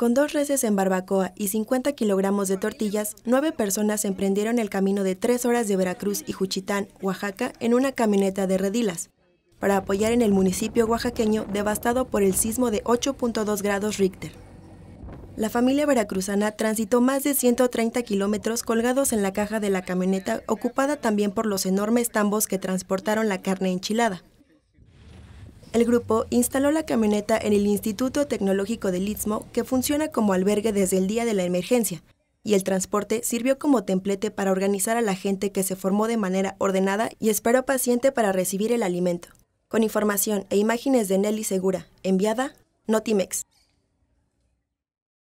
Con dos reses en barbacoa y 50 kilogramos de tortillas, nueve personas emprendieron el camino de tres horas de Veracruz y Juchitán, Oaxaca, en una camioneta de redilas, para apoyar en el municipio oaxaqueño devastado por el sismo de 8.2 grados Richter. La familia veracruzana transitó más de 130 kilómetros colgados en la caja de la camioneta ocupada también por los enormes tambos que transportaron la carne enchilada el grupo instaló la camioneta en el Instituto Tecnológico del Istmo, que funciona como albergue desde el día de la emergencia, y el transporte sirvió como templete para organizar a la gente que se formó de manera ordenada y esperó paciente para recibir el alimento. Con información e imágenes de Nelly Segura, enviada Notimex.